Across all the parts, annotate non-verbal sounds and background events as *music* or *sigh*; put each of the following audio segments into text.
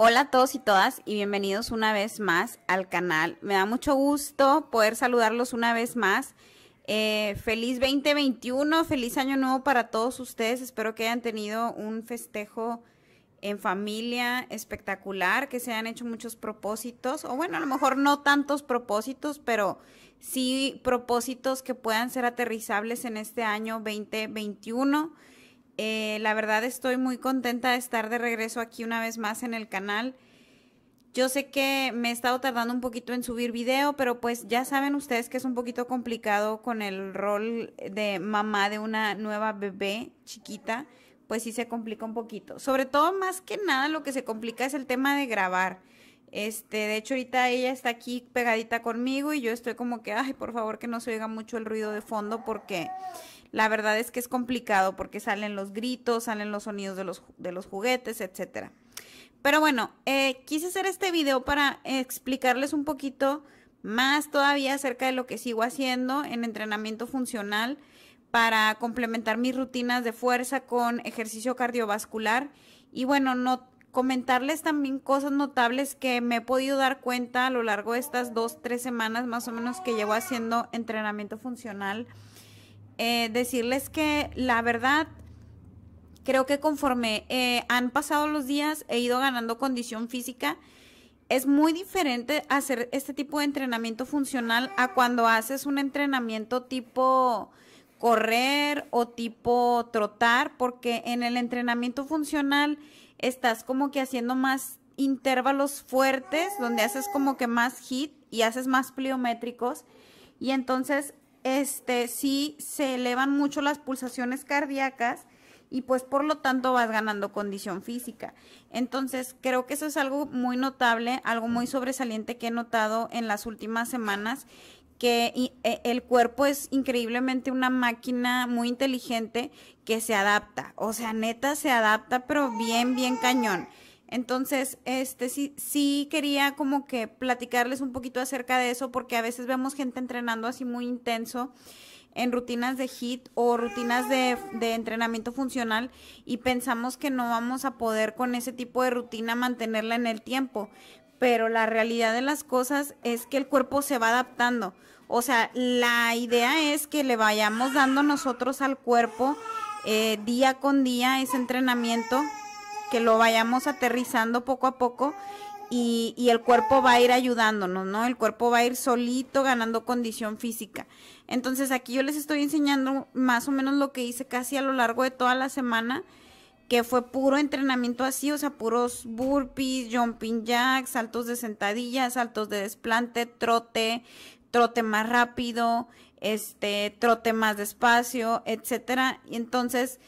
Hola a todos y todas y bienvenidos una vez más al canal. Me da mucho gusto poder saludarlos una vez más. Eh, feliz 2021, feliz año nuevo para todos ustedes. Espero que hayan tenido un festejo en familia espectacular, que se hayan hecho muchos propósitos, o bueno, a lo mejor no tantos propósitos, pero sí propósitos que puedan ser aterrizables en este año 2021. Eh, la verdad estoy muy contenta de estar de regreso aquí una vez más en el canal. Yo sé que me he estado tardando un poquito en subir video, pero pues ya saben ustedes que es un poquito complicado con el rol de mamá de una nueva bebé chiquita, pues sí se complica un poquito. Sobre todo más que nada lo que se complica es el tema de grabar. Este, de hecho ahorita ella está aquí pegadita conmigo y yo estoy como que, ay, por favor que no se oiga mucho el ruido de fondo porque la verdad es que es complicado porque salen los gritos, salen los sonidos de los, de los juguetes, etcétera. Pero bueno, eh, quise hacer este video para explicarles un poquito más todavía acerca de lo que sigo haciendo en entrenamiento funcional para complementar mis rutinas de fuerza con ejercicio cardiovascular y bueno, no comentarles también cosas notables que me he podido dar cuenta a lo largo de estas dos, tres semanas más o menos que llevo haciendo entrenamiento funcional eh, decirles que la verdad, creo que conforme eh, han pasado los días, he ido ganando condición física. Es muy diferente hacer este tipo de entrenamiento funcional a cuando haces un entrenamiento tipo correr o tipo trotar, porque en el entrenamiento funcional estás como que haciendo más intervalos fuertes, donde haces como que más hit y haces más pliométricos. Y entonces este, sí se elevan mucho las pulsaciones cardíacas y pues por lo tanto vas ganando condición física. Entonces creo que eso es algo muy notable, algo muy sobresaliente que he notado en las últimas semanas, que e, el cuerpo es increíblemente una máquina muy inteligente que se adapta, o sea, neta se adapta, pero bien, bien cañón. Entonces, este sí, quería como que platicarles un poquito acerca de eso, porque a veces vemos gente entrenando así muy intenso en rutinas de HIT o rutinas de, entrenamiento funcional y pensamos que no vamos a poder con ese tipo de rutina mantenerla en el tiempo. Pero la realidad de las cosas es que el cuerpo se va adaptando. O sea, la idea es que le vayamos dando nosotros al cuerpo eh, día con día ese entrenamiento que lo vayamos aterrizando poco a poco y, el cuerpo va a ir ayudándonos, ¿no? El cuerpo va a ir solito ganando condición física. Entonces aquí yo les estoy enseñando más o menos lo que hice casi a lo largo de toda la semana, que fue puro entrenamiento así, o sea, puros burpees, jumping jacks, saltos de sentadilla, saltos de desplante, trote, trote más rápido, este, trote más despacio, etcétera. Y entonces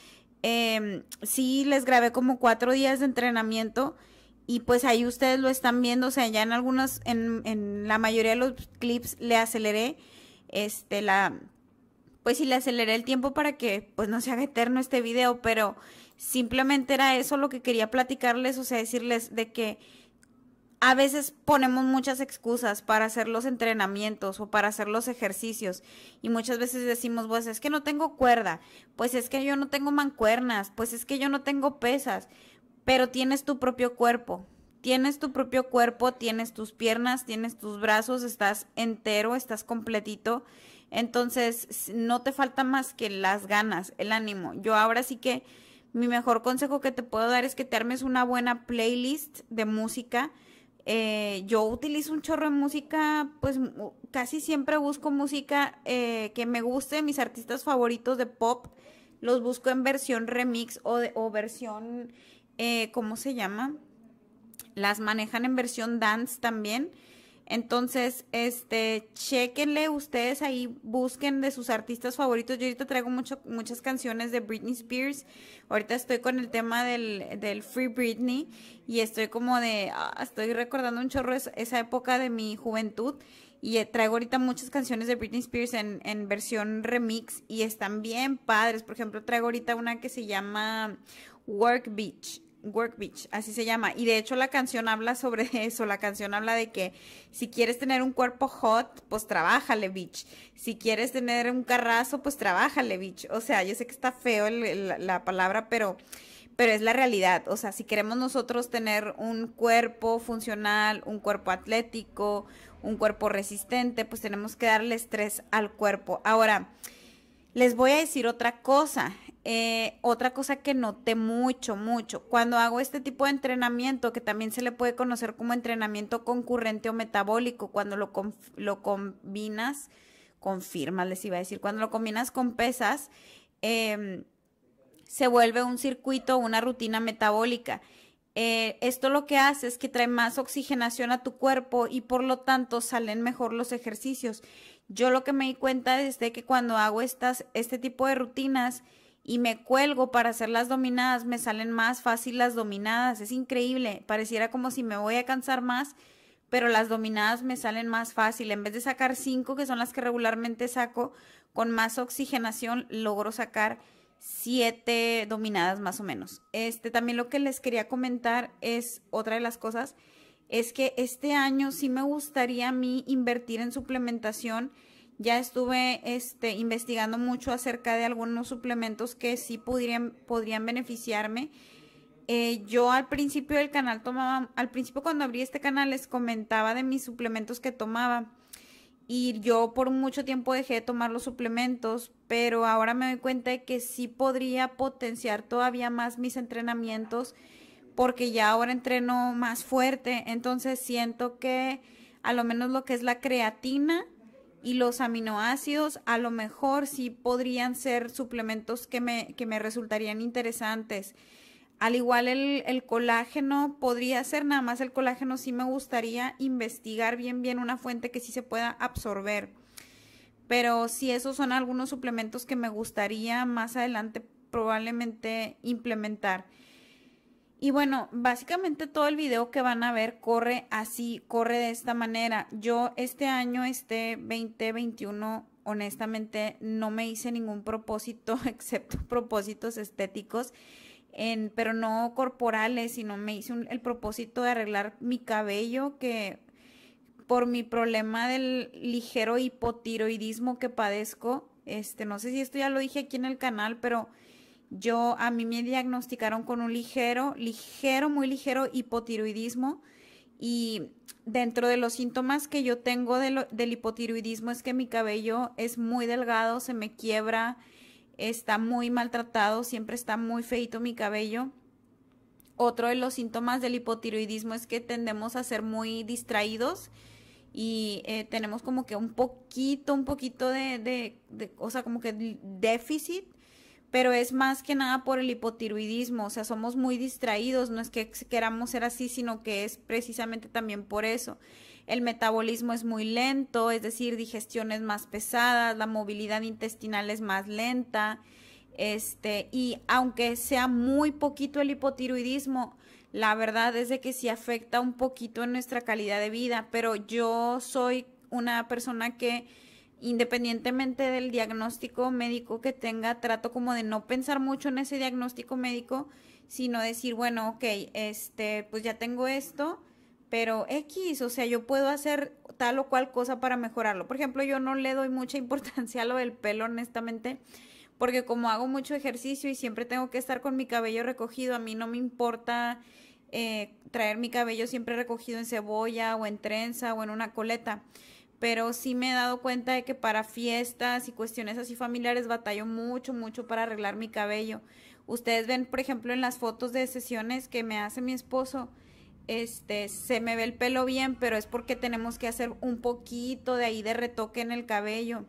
Em, sí les grabé como cuatro días de entrenamiento y pues ahí ustedes lo están viendo, o sea, ya en algunos, en, en la mayoría de los clips le aceleré, este, la, pues sí le aceleré el tiempo para que pues no se haga eterno este video, pero simplemente era eso lo que quería platicarles, o sea, decirles de que a veces ponemos muchas excusas para hacer los entrenamientos o para hacer los ejercicios y muchas veces decimos, pues es que no tengo cuerda, pues es que yo no tengo mancuernas, pues es que yo no tengo pesas, pero tienes tu propio cuerpo, tienes tu propio cuerpo, tienes tus piernas, tienes tus brazos, estás entero, estás completito, entonces no te falta más que las ganas, el ánimo. Yo ahora sí que mi mejor consejo que te puedo dar es que te armes una buena playlist de música, eh, yo utilizo un chorro de música, pues casi siempre busco música eh, que me guste, mis artistas favoritos de pop, los busco en versión remix o, de, versión, eh, ¿cómo se llama? Las manejan en versión dance también. Entonces, este, chequenle ustedes ahí, busquen de sus artistas favoritos. Yo ahorita traigo mucho, muchas canciones de Britney Spears. Ahorita estoy con el tema del, del Free Britney y estoy como de, ah, estoy recordando un chorro esa época de mi juventud. Y eh, traigo ahorita muchas canciones de Britney Spears en, en versión remix y están bien padres. Por ejemplo, traigo ahorita una que se llama Work Beach Work Beach, así se llama. Y de hecho la canción habla sobre *laughs* eso, la canción habla de que si quieres tener un cuerpo hot, pues trabájale, bitch. Si quieres tener un carrazo, pues trabájale, bitch. O sea, yo sé que está feo la palabra, pero, pero es la realidad. O sea, si queremos nosotros tener un cuerpo funcional, un cuerpo atlético, un cuerpo resistente, pues tenemos que darle estrés al cuerpo. Ahora, les voy a decir otra cosa. Eh, otra cosa que noté mucho, mucho, cuando hago este tipo de entrenamiento, que también se le puede conocer como entrenamiento concurrente o metabólico, cuando lo, lo combinas, confirma les iba a decir, cuando lo combinas con pesas, em, se vuelve un circuito, una rutina metabólica. Eh, esto lo que hace es que trae más oxigenación a tu cuerpo y por lo tanto salen mejor los ejercicios. Yo lo que me di cuenta es de que cuando hago estas, este tipo de rutinas, y me cuelgo para hacer las dominadas, me salen más fácil las dominadas. Es increíble, pareciera como si me voy a cansar más, pero las dominadas me salen más fácil. En vez de sacar cinco que son las que regularmente saco, con más oxigenación logro sacar siete dominadas más o menos. Este, también lo que les quería comentar es otra de las cosas, es que este año sí me gustaría a mí invertir en suplementación ya estuve este, investigando mucho acerca de algunos suplementos que sí podrían, podrían beneficiarme. Eh, yo al principio del canal tomaba, al principio cuando abrí este canal les comentaba de mis suplementos que tomaba. Y yo por mucho tiempo dejé de tomar los suplementos, pero ahora me doy cuenta de que sí podría potenciar todavía más mis entrenamientos, porque ya ahora entreno más fuerte. Entonces siento que a lo menos lo que es la creatina y los aminoácidos a lo mejor sí podrían ser suplementos que me, resultarían interesantes. Al igual el, el, colágeno podría ser, nada más el colágeno sí me gustaría investigar bien bien una fuente que sí se pueda absorber. Pero si esos son algunos suplementos que me gustaría más adelante probablemente implementar. Y bueno, básicamente todo el video que van a ver corre así, corre de esta manera. Yo este año, este 2021, honestamente no me hice ningún propósito, *laughs* excepto propósitos estéticos, en, pero no corporales, sino me hice el propósito de arreglar mi cabello, que por mi problema del ligero hipotiroidismo que padezco, este, no sé si esto ya lo dije aquí en el canal, pero yo a mí me diagnosticaron con un ligero, ligero, muy ligero hipotiroidismo y dentro de los síntomas que yo tengo del hipotiroidismo es que mi cabello es muy delgado, se me quiebra, está muy maltratado, siempre está muy feito mi cabello. Otro de los síntomas del hipotiroidismo es que tendemos a ser muy distraídos y eh, tenemos como que un poquito, un poquito de, de, o sea, como que déficit pero es más que nada por el hipotiroidismo, o sea, somos muy distraídos, no es que queramos ser así, sino que es precisamente también por eso. El metabolismo es muy lento, es decir, es más pesadas, la movilidad intestinal es más lenta, este, y aunque sea muy poquito el hipotiroidismo, la verdad es de que sí afecta un poquito en nuestra calidad de vida, pero yo soy una persona que independientemente del diagnóstico médico que tenga, trato como de no pensar mucho en ese diagnóstico médico, sino decir, bueno, ok, este, pues ya tengo esto, pero X, o sea, yo puedo hacer tal o cual cosa para mejorarlo. Por ejemplo, yo no le doy mucha *laughs* importancia a lo del pelo, honestamente, porque como hago mucho ejercicio y siempre tengo que estar con mi cabello recogido, a mí no me importa eh, traer mi cabello siempre recogido en cebolla o en trenza o en una coleta pero sí me he dado cuenta de que para fiestas y cuestiones así familiares batallo mucho, mucho para arreglar mi cabello. Ustedes ven, por ejemplo, en las fotos de sesiones que me hace mi esposo, este, se me ve el pelo bien, pero es porque tenemos que hacer un poquito de ahí de retoque en el cabello.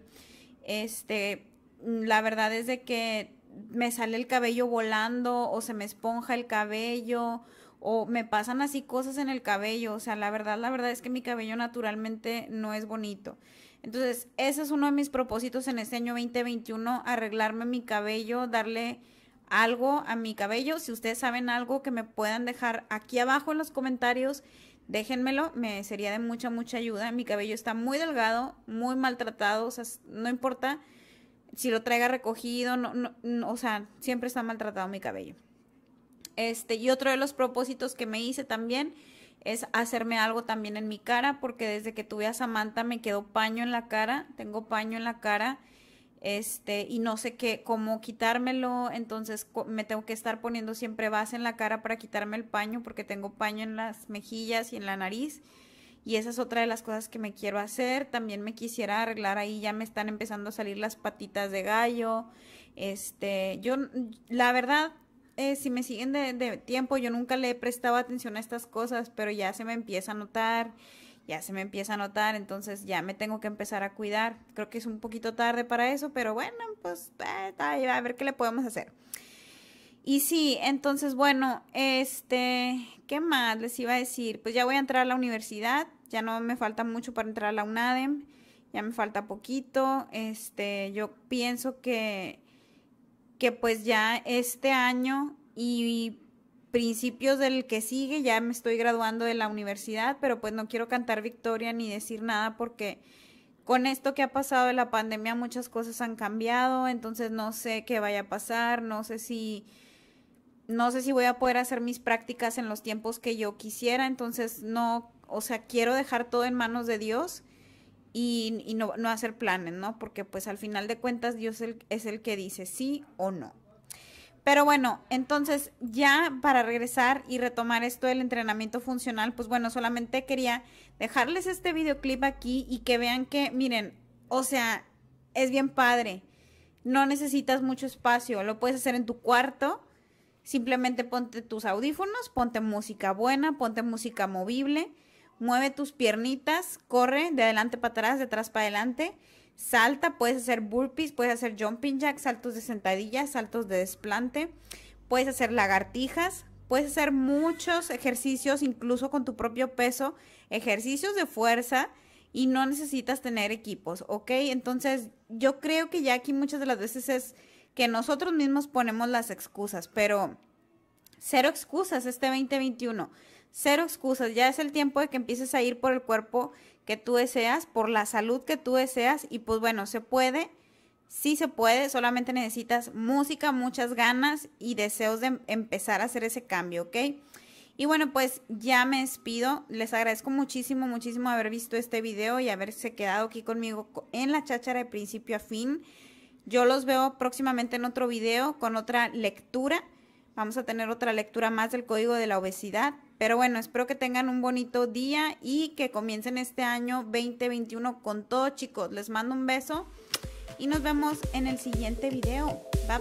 Este, la verdad es de que me sale el cabello volando o se me esponja el cabello o me pasan así cosas en el cabello, o sea, la verdad, la verdad es que mi cabello naturalmente no es bonito. Entonces, ese es uno de mis propósitos en este año 2021, arreglarme mi cabello, darle algo a mi cabello. Si ustedes saben algo que me puedan dejar aquí abajo en los comentarios, déjenmelo, me sería de mucha, mucha ayuda. Mi cabello está muy delgado, muy maltratado, o sea, no importa si lo traiga recogido, no, o sea, siempre está maltratado mi cabello. Este, y otro de los propósitos que me hice también es hacerme algo también en mi cara, porque desde que tuve a Samantha me quedó paño en la cara, tengo paño en la cara, este, y no sé qué, cómo quitármelo, entonces me tengo que estar poniendo siempre base en la cara para quitarme el paño, porque tengo paño en las mejillas y en la nariz, y esa es otra de las cosas que me quiero hacer, también me quisiera arreglar ahí, ya me están empezando a salir las patitas de gallo, este, yo, la verdad, eh, si me siguen de, tiempo, yo nunca le he prestado atención a estas cosas, pero ya se me empieza a notar, ya se me empieza a notar, entonces ya me tengo que empezar a cuidar. Creo que es un poquito tarde para eso, pero bueno, pues eh, a ver qué le podemos hacer. Y sí, entonces bueno, este, ¿qué más les iba a decir? Pues ya voy a entrar a la universidad, ya no me falta mucho para entrar a la UNADEM, ya me falta poquito, este, yo pienso que que pues ya este año y principios del que sigue ya me estoy graduando de la universidad, pero pues no quiero cantar victoria ni decir nada porque con esto que ha pasado de la pandemia muchas cosas han cambiado, entonces no sé qué vaya a pasar, no sé si no sé si voy a poder hacer mis prácticas en los tiempos que yo quisiera, entonces no, o sea, quiero dejar todo en manos de Dios y, no, no, hacer planes, ¿no? Porque pues al final de cuentas Dios es el que dice sí o no. Pero bueno, entonces ya para regresar y retomar esto del entrenamiento funcional, pues bueno, solamente quería dejarles este videoclip aquí y que vean que, miren, o sea, es bien padre. No necesitas mucho espacio, lo puedes hacer en tu cuarto. Simplemente ponte tus audífonos, ponte música buena, ponte música movible mueve tus piernitas, corre de adelante para atrás, de atrás para adelante, salta, puedes hacer burpees, puedes hacer jumping jacks, saltos de sentadillas, saltos de desplante, puedes hacer lagartijas, puedes hacer muchos ejercicios incluso con tu propio peso, ejercicios de fuerza y no necesitas tener equipos, ¿ok? Entonces yo creo que ya aquí muchas de las veces es que nosotros mismos ponemos las excusas, pero cero excusas este 2021. Cero excusas, ya es el tiempo de que empieces a ir por el cuerpo que tú deseas, por la salud que tú deseas y pues bueno, se puede, sí se puede, solamente necesitas música, muchas ganas y deseos de empezar a hacer ese cambio, ¿ok? Y bueno, pues ya me despido. Les agradezco muchísimo, muchísimo haber visto este video y haberse quedado aquí conmigo en la cháchara de principio a fin. Yo los veo próximamente en otro video con otra lectura. Vamos a tener otra lectura más del código de la obesidad. Pero bueno, espero que tengan un bonito día y que comiencen este año 2021 con todo, chicos. Les mando un beso y nos vemos en el siguiente video. Bye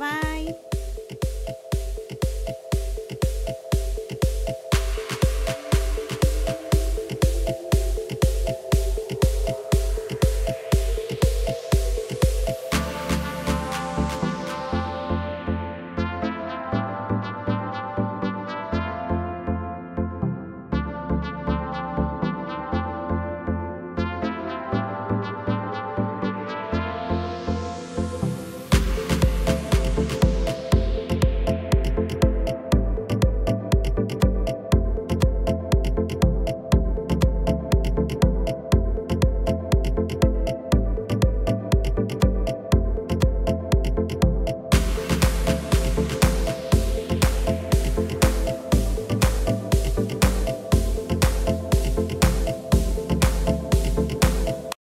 bye.